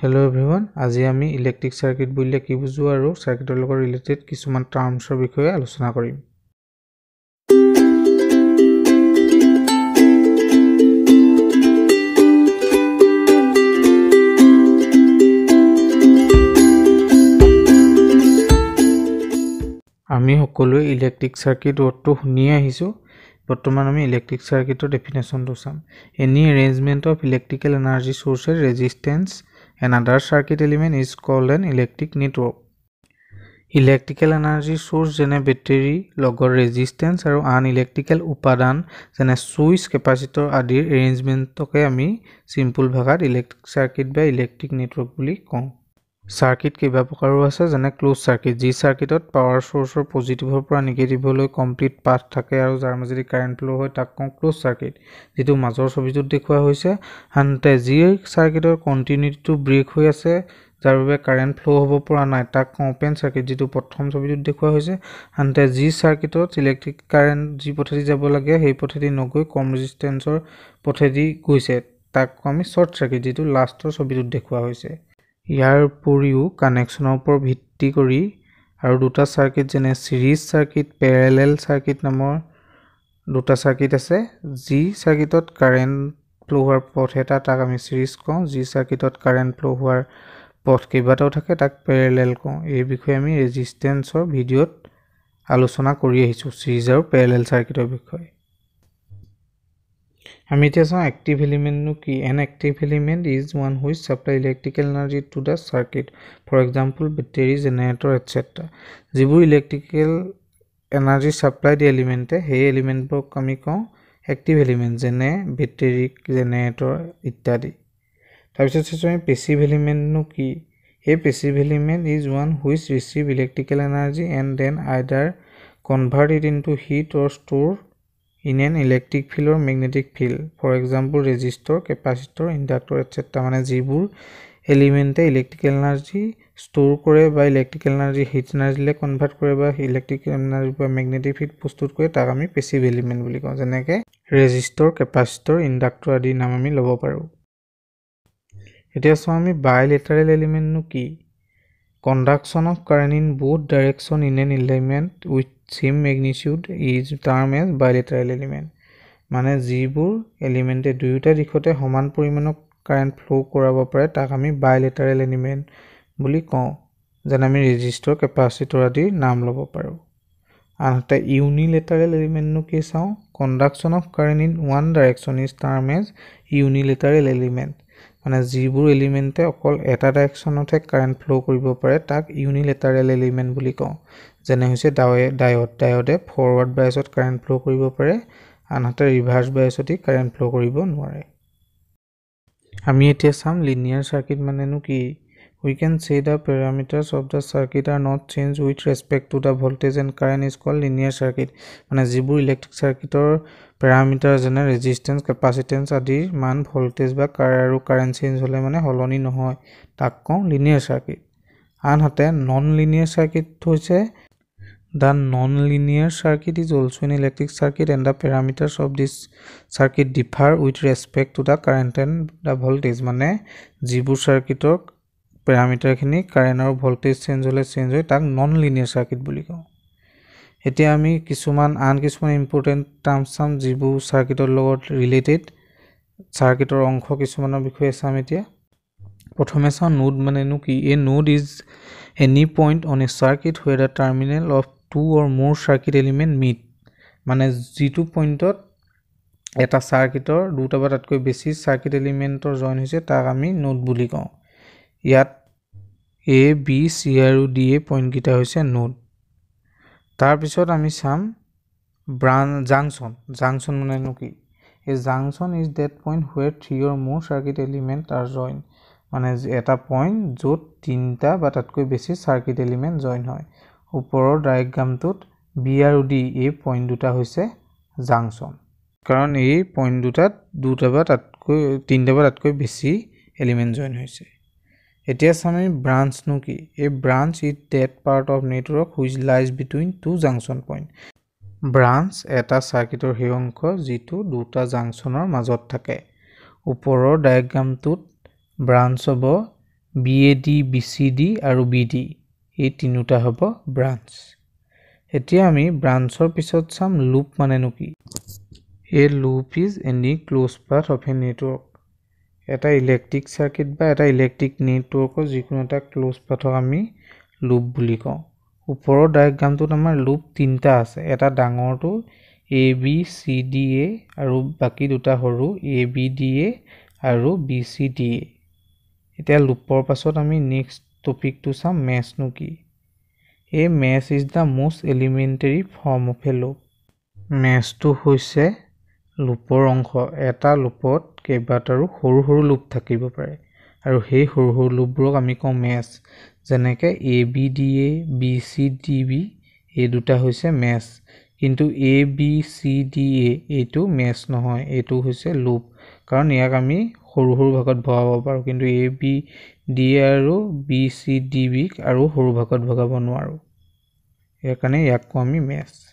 hello' everyone আজি আমি electric circuit বুলিলে কি বুজো আৰু চাৰ্কিটৰ লগত ৰিলেটেড কিছুমান টাৰ্মছৰ বিষয়ে আলোচনা কৰিম আমি সকলোৱে ইলেক্ট্ৰিক চাৰ্কিট ৱৰ্ডটো শুনিয়ে আহিছোঁ বৰ্তমান আমি ইলেক্ট্ৰিক চাৰ্কিটৰ ডেফিনেশ্যনটো some any arrangement of electrical energy sources resistance another circuit element is called an electric network electrical energy source jene battery logor resistance aru an electrical upadan jene switch capacitor adir arrangement toke ami simple bhagat electric circuit ba electric network buli kong circuit কেইবা প্ৰকাৰো আছে যেনে close circuit যি চাৰ্কিটত power চ'ৰ্চৰ পজিটিভৰ পৰা নিগেটিভলৈ complete path থাকে আৰু যাৰ মাজেদি কাৰেণ্ট ফ্ল' হয় তাক কওঁ ক্ল'জ চাৰ্কিট যিটো মাজৰ ছবিটোত দেখুওৱা হৈছে আনহাতে যি চাৰ্কিটৰ কণ্টিনিউটিটো ব্ৰেক হৈ আছে যাৰ বাবে কাৰেণ্ট ফ্ল' হ'ব পৰা নাই তাক কওঁ অ'পেন চাৰ্কিট যিটো প্ৰথম ছবিটোত দেখুওৱা হৈছে আনহাতে যি চাৰ্কিটত ইলেক্ট্ৰিক কাৰেণ্ট যি পথেদি যাব লাগে সেই পথেদি নগৈ কম ৰেজিষ্টেঞ্চৰ পথেদি গৈছে তাক কওঁ আমি শ্বৰ্ট চাৰ্কিট যিটো লাষ্টৰ ছবিটোত দেখুওৱা হৈছে ইয়াৰ উপৰিও কানেকশ্যনৰ ওপৰত ভিত্তি কৰি আৰু দুটা চাৰ্কিট যেনে ছিৰিজ চাৰ্কিট পেৰেলেল চাৰ্কিট নামৰ দুটা চাৰ্কিট আছে যি চাৰ্কিটত কাৰেণ্ট ফ্ল' হোৱাৰ পথ এটা তাক আমি ছিৰিজ কওঁ যি চাৰ্কিটত কাৰেণ্ট ফ্ল' হোৱাৰ পথ কেইবাটাও থাকে তাক পেৰেলেল কওঁ এই বিষয়ে আমি ৰেজিষ্টেঞ্চৰ ভিডিঅ'ত আলোচনা কৰি আহিছোঁ ছিৰিজ আৰু পেৰেলেল চাৰ্কিটৰ বিষয়ে আমি এতিয়া চাওঁ এক্টিভ এলিমেণ্টনো কি an active element is one which supply electrical energy to the circuit for example battery generator etcetera যিবোৰ ইলেক্ট্ৰিকেল এনাৰ্জি ছাপ্লাই দিয়ে এলিমেণ্টে সেই এলিমেণ্টবোৰক আমি কওঁ এক্টিভ এলিমেণ্ট যেনে বেটেৰী জেনেৰেটৰ ইত্যাদি তাৰপিছত চাইছোঁ আমি পেচিভ এলিমেণ্টনো কি সেই passive element is one which receive electrical energy and then either convert it into heat or store in an electric field আৰু magnetic field for example resistor capacitor inductor etcetera মানে যিবোৰ এলিমেণ্টে electrical energy store কৰে বা electrical energy heat এনাৰ্জিলৈ convert কৰে বা electrical energy বা মেগনেটিক ফিল্ড প্ৰস্তুত কৰে তাক আমি পেচিভ এলিমেণ্ট বুলি কওঁ যেনেকৈ ৰেজিষ্টৰ কেপাচিটৰ ইণ্ডাক্টৰ আদিৰ নাম আমি ল'ব পাৰোঁ এতিয়া চাওঁ আমি বাইলেটাৰেল এলিমেণ্টনো কি conduction of current in both direction in an element with same magnitude is term as bilateral element মানে যিবোৰ এলিমেণ্টে দুয়োটা দিশতে সমান পৰিমাণৰ কাৰেণ্ট ফ্ল' কৰাব পাৰে তাক আমি বাইলেটাৰেল এলিমেণ্ট বুলি কওঁ যেনে আমি ৰেজিষ্টৰ কেপাচিটৰ আদিৰ নাম ল'ব পাৰোঁ আনহাতে ইউনিলেটাৰেল এলিমেণ্টনো কি চাওঁ conduction of current in one direction is term as unilateral element মানে যিবোৰ এলিমেণ্টে অকল এটা ডাইৰেকশ্যনতহে কাৰেণ্ট ফ্ল' কৰিব পাৰে তাক ইউনিলেটাৰেল এলিমেণ্ট বুলি কওঁ যেনে হৈছে ডাৱে ডায়ড ডায়ডে ফৰৱাৰ্ড বাইছত কাৰেণ্ট ফ্ল' কৰিব পাৰে আনহাতে ৰিভাৰ্ছ বাইছতেই কাৰেণ্ট ফ্ল' কৰিব নোৱাৰে আমি এতিয়া চাম লিনিয়াৰ চাৰ্কিট মানেনো কি we can say the parameters of the circuit are not changed with respect to the voltage and current is called linear circuit মানে যিবোৰ ইলেক্ট্ৰিক চাৰ্কিটৰ পেৰামিটাৰ যেনে ৰেজিষ্টেঞ্চ কেপাচিটেঞ্চ আদিৰ মান ভল্টেজ বা কাৰ আৰু কাৰেণ্ট চেঞ্জ হ'লে মানে সলনি নহয় তাক কওঁ লিনিয়াৰ চাৰ্কিট আনহাতে নন লিনিয়াৰ চাৰ্কিট হৈছে the non linear circuit is also' an electric circuit and the parameters of this circuit differ with respect to the current and the voltage মানে যিবোৰ চাৰ্কিটৰ পেৰামিটাৰখিনি কাৰেণ্ট আৰু ভল্টেজ চেঞ্জ হ'লে change হয় তাক non linear circuit বুলি কওঁ এতিয়া আমি কিছুমান আন কিছুমান ইম্পৰ্টেণ্ট টাৰ্মছ চাম যিবোৰ চাৰ্কিটৰ লগত ৰিলেটেড চাৰ্কিটৰ অংশ কিছুমানৰ বিষয়ে চাম এতিয়া প্ৰথমে চাওঁ নোড মানেনো কি এই node is any point on a circuit where the terminal of two or more circuit element meat মানে যিটো পইণ্টত এটা চাৰ্কিটৰ দুটা বা তাতকৈ বেছি চাৰ্কিট এলিমেণ্টৰ জইন হৈছে তাক আমি নোট বুলি কওঁ ইয়াত এ বি চি আৰু ডি এ পইণ্টকেইটা হৈছে নোড তাৰপিছত আমি চাম ব্ৰাঞ্চ জাংচন জাংচন মানেনো কি এই junction is that point where three or more circuit element R join মানে এটা পইণ্ট য'ত তিনিটা বা তাতকৈ বেছি চাৰ্কিট এলিমেণ্ট জইন হয় ওপৰৰ ডায়েগ্ৰামটোত বি আৰু ডি এই পইণ্ট দুটা হৈছে জাংচন কাৰণ এই পইণ্ট দুটাত দুটা বা তাতকৈ তিনিটা বা তাতকৈ বেছি এলিমেণ্ট জইন হৈছে এতিয়া চাম আমি ব্ৰাঞ্চনো কি এই branch is that part of network which lies between two junction point branch এটা চাৰ্কিটৰ সেই অংশ যিটো দুটা জাংচনৰ মাজত থাকে ওপৰৰ ডায়েগ্ৰামটোত ব্ৰাঞ্চ হ'ব B A D B C D আৰু বি ডি এই তিনিওটা হ'ব ব্ৰাঞ্চ এতিয়া আমি ব্ৰাঞ্চৰ পিছত চাম লুপ মানেনো কি এই loop is any close part of a network এটা ইলেক্ট্ৰিক চাৰ্কিট বা এটা ইলেক্ট্ৰিক নেটৱৰ্কৰ যিকোনো এটা ক্লোজ পাথক আমি লুপ বুলি কওঁ ওপৰৰ ডায়েগ্ৰামটোত আমাৰ লুপ তিনিটা আছে এটা ডাঙৰটো A B C D A আৰু বাকী দুটা সৰু এ বি ডি এ আৰু বি চি ডি এ এতিয়া লুপৰ পাছত আমি নেক্সট টপিকটো চাম মেথছনো কি এই method is the most elementary form of a loop মেথছটো হৈছে লোপৰ অংশ এটা লোপত কেইবাটাও সৰু সৰু লোপ থাকিব পাৰে আৰু সেই সৰু সৰু লোপবোৰক আমি কওঁ মেচ যেনেকৈ A B D A B C D B এই দুটা হৈছে মেচ কিন্তু A B C D A এইটো মেচ নহয় এইটো হৈছে লোপ কাৰণ ইয়াক আমি সৰু সৰু ভাগত ভগাব পাৰোঁ কিন্তু এ বি ডি এ আৰু বি চি ডি বিক আৰু সৰু ভাগত ভগাব নোৱাৰোঁ সেইকাৰণে ইয়াক কওঁ আমি মেচ